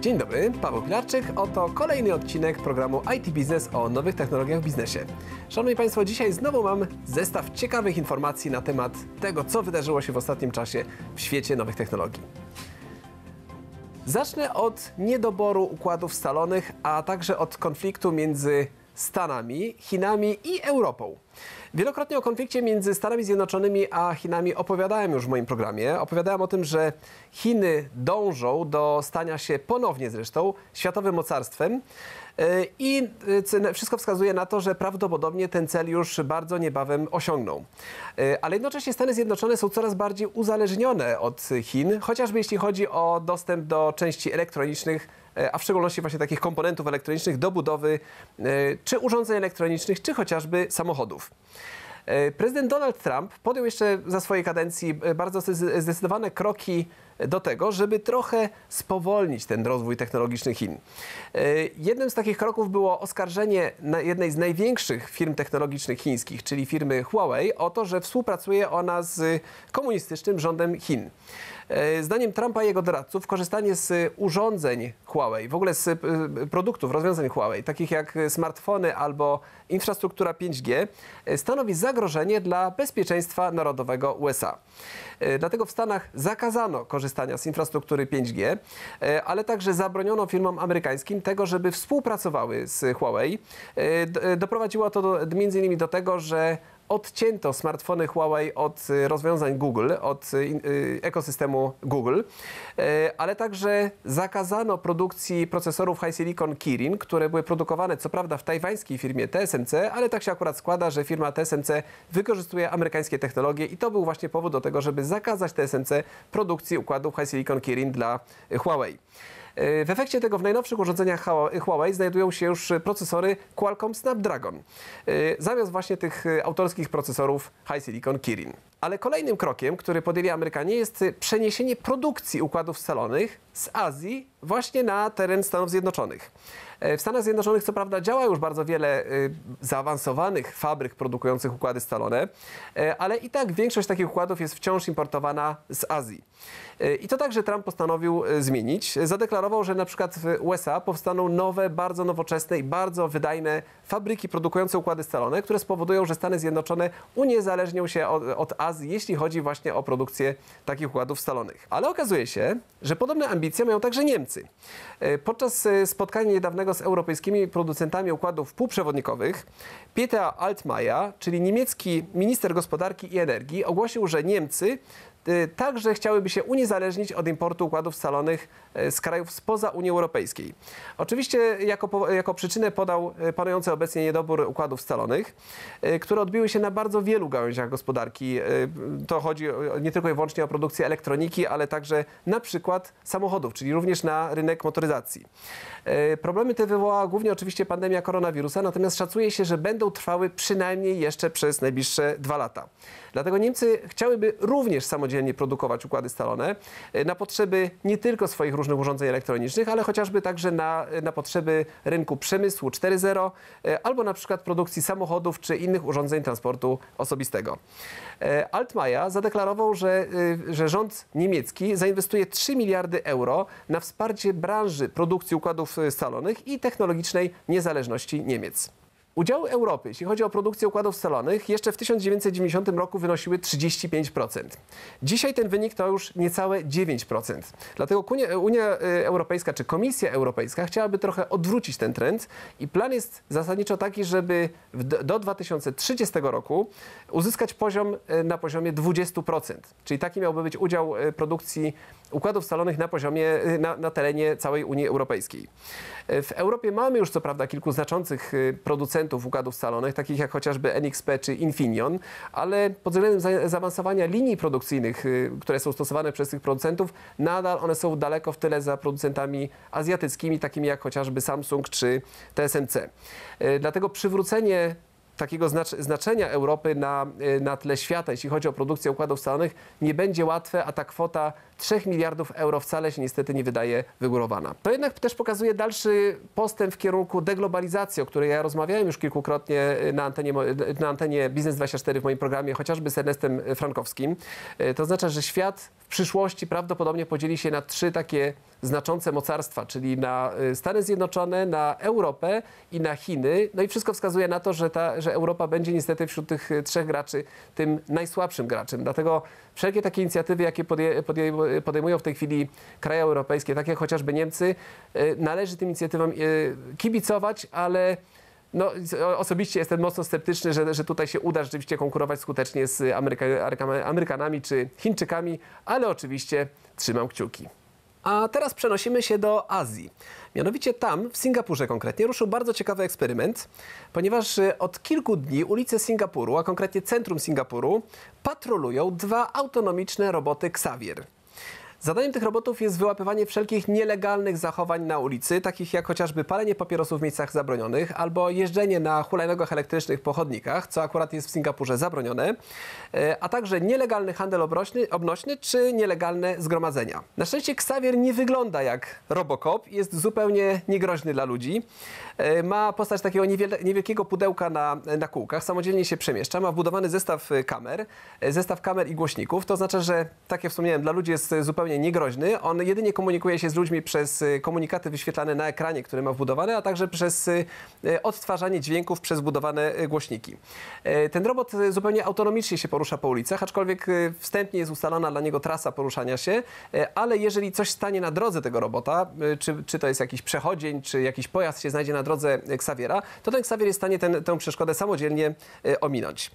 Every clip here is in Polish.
Dzień dobry, Paweł Pilarczyk. Oto kolejny odcinek programu IT Biznes o nowych technologiach w biznesie. Szanowni Państwo, dzisiaj znowu mam zestaw ciekawych informacji na temat tego, co wydarzyło się w ostatnim czasie w świecie nowych technologii. Zacznę od niedoboru układów scalonych, a także od konfliktu między Stanami, Chinami i Europą. Wielokrotnie o konflikcie między Stanami Zjednoczonymi a Chinami opowiadałem już w moim programie. Opowiadałem o tym, że Chiny dążą do stania się ponownie zresztą światowym mocarstwem. E, I e, wszystko wskazuje na to, że prawdopodobnie ten cel już bardzo niebawem osiągną. E, ale jednocześnie Stany Zjednoczone są coraz bardziej uzależnione od Chin, chociażby jeśli chodzi o dostęp do części elektronicznych a w szczególności właśnie takich komponentów elektronicznych do budowy czy urządzeń elektronicznych, czy chociażby samochodów. E, prezydent Donald Trump podjął jeszcze za swojej kadencji e, bardzo zdecydowane kroki do tego, żeby trochę spowolnić ten rozwój technologiczny Chin. E, jednym z takich kroków było oskarżenie jednej z największych firm technologicznych chińskich, czyli firmy Huawei, o to, że współpracuje ona z komunistycznym rządem Chin. E, zdaniem Trumpa i jego doradców korzystanie z e, urządzeń Huawei, w ogóle z e, produktów, rozwiązań Huawei, takich jak smartfony albo infrastruktura 5G, stanowi zagrożenie dla bezpieczeństwa narodowego USA. Dlatego w Stanach zakazano korzystania z infrastruktury 5G, ale także zabroniono firmom amerykańskim tego, żeby współpracowały z Huawei. Doprowadziło to m.in. między innymi do tego, że odcięto smartfony Huawei od y, rozwiązań Google, od y, y, ekosystemu Google, ale także zakazano produkcji procesorów High Silicon Kirin, które były produkowane co prawda w tajwańskiej firmie TSMC, ale tak się akurat składa, że firma TSMC wykorzystuje amerykańskie technologie i to był właśnie powód do tego, żeby zakazać TSMC produkcji układów High Silicon Kirin dla Huawei. E, w efekcie tego w najnowszych urządzeniach Huawei znajdują się już procesory Qualcomm Snapdragon, e, zamiast właśnie tych e, autorskich procesorów High Silicon Kirin. Ale kolejnym krokiem, który podjęli Amerykanie, jest przeniesienie produkcji układów scalonych z Azji właśnie na teren Stanów Zjednoczonych. E, w Stanach Zjednoczonych co prawda działa już bardzo wiele y, zaawansowanych fabryk produkujących układy stalone, e, ale i tak większość takich układów jest wciąż importowana z Azji. E, I to także Trump postanowił zmienić. Zadeklarował, że na przykład w USA powstaną nowe, bardzo nowoczesne i bardzo wydajne fabryki produkujące układy scalone, które spowodują, że Stany Zjednoczone uniezależnią się od, od Azji, jeśli chodzi właśnie o produkcję takich układów scalonych. Ale okazuje się, że podobne ambicje mają także Niemcy. Podczas spotkania niedawnego wspólnego z europejskimi producentami układów półprzewodnikowych, Peter Altmaier, czyli niemiecki minister gospodarki i energii, ogłosił, że Niemcy Y, także chciałyby się uniezależnić od importu układów scalonych y, z krajów spoza Unii Europejskiej. Oczywiście jako, jako przyczynę podał y, panujący obecnie niedobór układów scalonych, które odbiły się na bardzo wielu gałęziach gospodarki. To chodzi nie tylko i wyłącznie o produkcję elektroniki, ale także na przykład samochodów, czyli również na rynek motoryzacji. Problemy te wywołała głównie oczywiście pandemia koronawirusa, natomiast szacuje się, że będą trwały przynajmniej jeszcze przez najbliższe dwa lata. Dlatego Niemcy chciałyby również samodzielnie samodzielnie produkować układy stalone e, na potrzeby nie tylko swoich różnych urządzeń elektronicznych, ale chociażby także na, e, na potrzeby rynku przemysłu 4.0 e, albo na przykład produkcji samochodów czy innych urządzeń transportu osobistego. Altmaja zadeklarował, że, że rząd niemiecki zainwestuje 3 miliardy euro na wsparcie branży produkcji układów stalonych i technologicznej niezależności Niemiec. Udziały Europy, jeśli chodzi o produkcję układów scalonych, jeszcze w 1990 roku wynosiły 35%. Dzisiaj ten wynik to już niecałe 9%. Dlatego Unia y, Europejska czy Komisja Europejska chciałaby trochę odwrócić ten trend i plan jest zasadniczo taki, żeby do 2030 roku uzyskać poziom y, na poziomie 20%. Czyli taki miałby być udział y, produkcji układów scalonych na poziomie, na, na terenie całej Unii Europejskiej. W Europie mamy już co prawda kilku znaczących producentów, układów scalonych, takich jak chociażby NXP czy Infineon, ale pod względem za zaawansowania linii produkcyjnych, y, które są stosowane przez tych producentów, nadal one są daleko w tyle za producentami azjatyckimi, takimi jak chociażby Samsung czy TSMC. Y, dlatego przywrócenie takiego znaczenia Europy na, e, na tle świata, jeśli chodzi o produkcję układów scalonych, nie będzie łatwe, a ta kwota 3 miliardów euro wcale się niestety nie wydaje wygórowana. To jednak też pokazuje dalszy postęp w kierunku deglobalizacji, o której ja rozmawiałem już kilkukrotnie e, na antenie, na antenie Biznes 24 w moim programie, chociażby z Ernestem Frankowskim. E, to oznacza, że świat w przyszłości prawdopodobnie podzieli się na trzy takie znaczące mocarstwa, czyli na Stany Zjednoczone, na Europę i na Chiny. No i wszystko wskazuje na to, że ta, że że Europa będzie niestety wśród tych e, trzech graczy tym najsłabszym graczem. Dlatego wszelkie takie inicjatywy, jakie podejmują w tej chwili kraje europejskie, takie jak chociażby Niemcy, e, należy tym inicjatywom e, kibicować, ale no, osobiście jestem mocno sceptyczny, że, że tutaj się uda rzeczywiście konkurować skutecznie z Ameryka, Amerykanami czy Chińczykami, ale oczywiście trzymam kciuki. A teraz przenosimy się do Azji. Mianowicie tam, w Singapurze konkretnie, ruszył bardzo ciekawy eksperyment, ponieważ y, od kilku dni ulice Singapuru, a konkretnie centrum Singapuru, patrolują dwa autonomiczne roboty Xavier. Zadaniem tych robotów jest wyłapywanie wszelkich nielegalnych zachowań na ulicy, takich jak chociażby palenie papierosów w miejscach zabronionych albo jeżdżenie na hulajnogach elektrycznych po chodnikach, co akurat jest w Singapurze zabronione, e, a także nielegalny handel obrośny, obnośny czy nielegalne zgromadzenia. Na szczęście Xavier nie wygląda jak Robocop, jest zupełnie niegroźny dla ludzi. E, ma postać takiego niewielkiego pudełka na, na kółkach, samodzielnie się przemieszcza, ma wbudowany zestaw kamer, e, zestaw kamer i głośników. To oznacza, że tak jak wspomniałem, dla ludzi jest zupełnie zupełnie niegroźny. On jedynie komunikuje się z ludźmi przez y, komunikaty wyświetlane na ekranie, które ma wbudowane, a także przez y, y, odtwarzanie dźwięków przez budowane głośniki. E, ten robot zupełnie autonomicznie się porusza po ulicach, aczkolwiek wstępnie jest ustalona dla niego trasa poruszania się, e, ale jeżeli coś stanie na drodze tego robota, czy, czy to jest jakiś przechodzień, czy jakiś pojazd się znajdzie na drodze e, Xaviera, to ten Xavier jest w stanie ten, tę przeszkodę samodzielnie ominąć.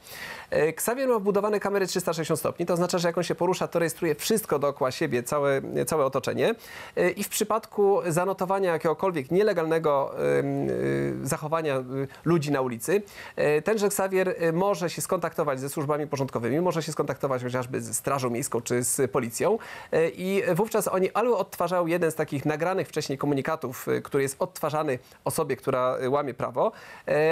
Xavier ma wbudowane kamery 360 stopni, to oznacza, że jak on się porusza, to rejestruje wszystko dookoła siebie, całe, całe otoczenie. Y, I w przypadku zanotowania jakiegokolwiek nielegalnego y, zachowania y, ludzi na ulicy, tenże Xavier może się skontaktować ze służbami porządkowymi, może się skontaktować chociażby ze Strażą Miejską czy z policją i wówczas oni albo odtwarzają jeden z takich nagranych wcześniej komunikatów, który jest odtwarzany osobie, która łamie prawo,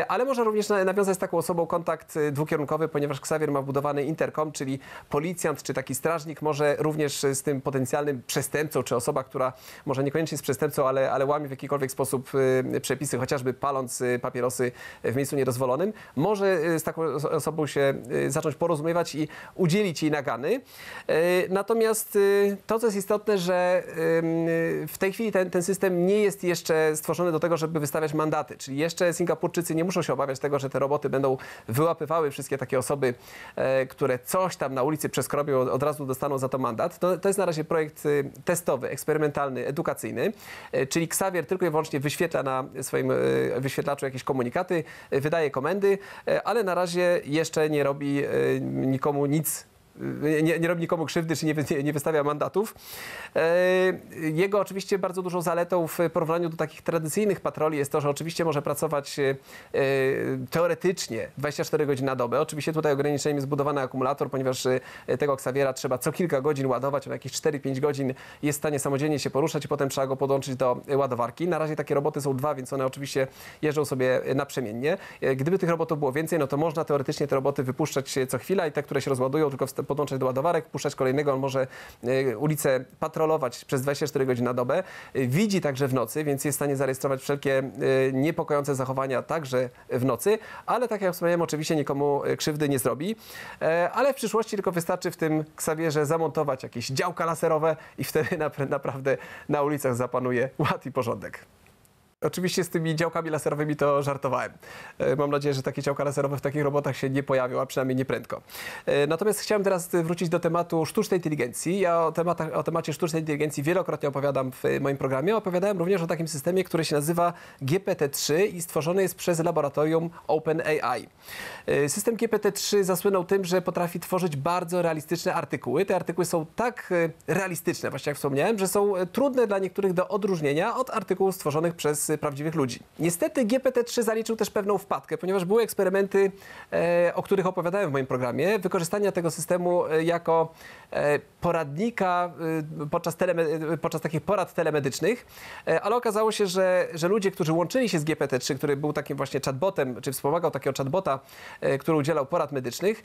ale może również nawiązać z taką osobą kontakt dwukierunkowy, ponieważ Xavier ma wbudowany interkom, czyli policjant czy taki strażnik może również z tym potencjalnym potencjalnym przestępcą, czy osoba, która może niekoniecznie jest przestępcą, ale, ale łamie w jakikolwiek sposób y, przepisy, chociażby paląc y, papierosy w miejscu niedozwolonym, może y, z taką osobą się zacząć porozumiewać i udzielić jej nagany. Natomiast to, co jest istotne, że w tej chwili ten, ten system nie jest jeszcze stworzony do tego, żeby wystawiać mandaty, czyli jeszcze Singapurczycy nie muszą się obawiać tego, że te roboty będą wyłapywały wszystkie takie osoby, e, które coś tam na ulicy przeskrobią, od razu dostaną za to mandat. To, to jest na razie projekt y, testowy, eksperymentalny, edukacyjny, e, czyli Xavier tylko i wyłącznie wyświetla na swoim e, wyświetlaczu jakieś komunikaty, e, wydaje komendy, ale na razie jeszcze nie robi nikomu nic nie, nie robi nikomu krzywdy, czy nie, nie, nie wystawia mandatów. E, jego oczywiście bardzo dużą zaletą w porównaniu do takich tradycyjnych patroli jest to, że oczywiście może pracować e, e, teoretycznie 24 godziny na dobę. Oczywiście tutaj ograniczeniem jest budowany akumulator, ponieważ tego Xaviera trzeba co kilka godzin ładować, on jakieś 4-5 godzin jest w stanie samodzielnie się poruszać i potem trzeba go podłączyć do ładowarki. Na razie takie roboty są dwa, więc one oczywiście jeżdżą sobie naprzemiennie. Gdyby tych robotów było więcej, no to można teoretycznie te roboty wypuszczać co chwila i te, które się rozładują tylko w podłączać do ładowarek, puszczać kolejnego, on może e, ulicę patrolować przez 24 godziny na dobę. E, widzi także w nocy, więc jest w stanie zarejestrować wszelkie e, niepokojące zachowania także w nocy, ale tak jak wspomniałem, oczywiście nikomu krzywdy nie zrobi. Ale w przyszłości tylko wystarczy w tym ksawierze zamontować jakieś działka laserowe i wtedy naprawdę na ulicach zapanuje ład i porządek. Oczywiście z tymi działkami laserowymi to żartowałem. E, mam nadzieję, że takie działka laserowe w takich robotach się nie pojawią, a przynajmniej nie prędko. E, natomiast chciałem teraz wrócić do tematu sztucznej inteligencji. Ja o, tematach, o temacie sztucznej inteligencji wielokrotnie opowiadam w moim programie. Opowiadałem również o takim systemie, który się nazywa GPT-3 i stworzony jest przez laboratorium OpenAI. E, system GPT-3 zasłynął tym, że potrafi tworzyć bardzo realistyczne artykuły. Te artykuły są tak realistyczne, właśnie jak wspomniałem, że są trudne dla niektórych do odróżnienia od artykułów stworzonych przez prawdziwych ludzi. Niestety GPT-3 zaliczył też pewną wpadkę, ponieważ były eksperymenty, e, o których opowiadałem w moim programie, wykorzystania tego systemu e, jako e, poradnika podczas, podczas takich porad telemedycznych, ale okazało się, że, że ludzie, którzy łączyli się z GPT-3, który był takim właśnie chatbotem, czy wspomagał takiego chatbota, który udzielał porad medycznych,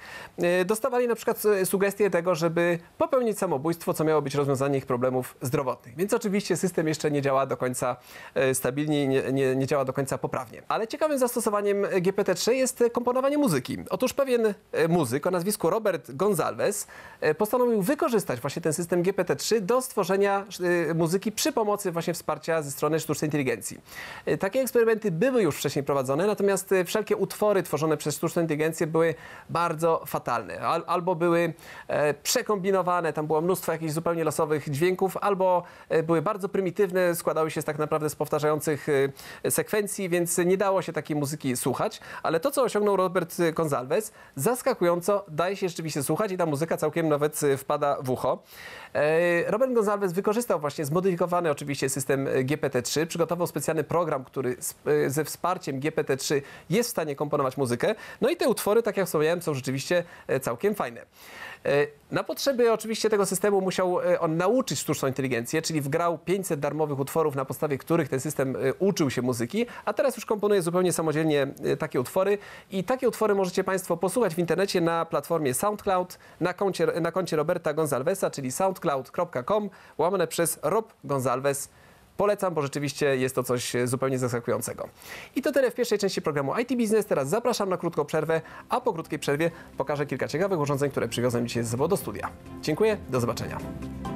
dostawali na przykład sugestie tego, żeby popełnić samobójstwo, co miało być rozwiązanie ich problemów zdrowotnych. Więc oczywiście system jeszcze nie działa do końca stabilnie nie, nie, nie działa do końca poprawnie. Ale ciekawym zastosowaniem GPT-3 jest komponowanie muzyki. Otóż pewien e, muzyk o nazwisku Robert Gonzalez e, postanowił wykorzystać właśnie ten system GPT-3 do stworzenia e, muzyki przy pomocy właśnie wsparcia ze strony sztucznej inteligencji. Takie eksperymenty były już wcześniej prowadzone, natomiast wszelkie utwory tworzone przez sztuczną inteligencję były bardzo fatalne. Al, albo były przekombinowane, tam było mnóstwo jakichś zupełnie losowych dźwięków, albo były bardzo prymitywne, składały się tak naprawdę z powtarzających Y, sekwencji, więc nie dało się takiej muzyki słuchać, ale to, co osiągnął Robert Gonzalez, zaskakująco daje się rzeczywiście słuchać i ta muzyka całkiem nawet y, wpada w ucho. E, Robert Gonzalez wykorzystał właśnie zmodyfikowany oczywiście system y, GPT-3, przygotował specjalny program, który ze wsparciem GPT-3 jest w stanie komponować muzykę. No i te utwory, tak jak wspomniałem, są rzeczywiście e, całkiem fajne. E, na potrzeby oczywiście tego systemu musiał on nauczyć sztuczną inteligencję, czyli wgrał 500 darmowych utworów, na podstawie których ten system uczył się muzyki, a teraz już komponuje zupełnie samodzielnie y, takie utwory. I takie utwory możecie Państwo posłuchać w internecie na platformie SoundCloud, na koncie, na koncie Roberta Gonzalvesa, czyli soundcloud.com, łamane przez Rob Gonzalves. Polecam, bo rzeczywiście jest to coś y, zupełnie zaskakującego. I to tyle w pierwszej części programu IT Business. Teraz zapraszam na krótką przerwę, a po krótkiej przerwie pokażę kilka ciekawych urządzeń, które przywiozłem dzisiaj z zawodu studia. Dziękuję, do zobaczenia.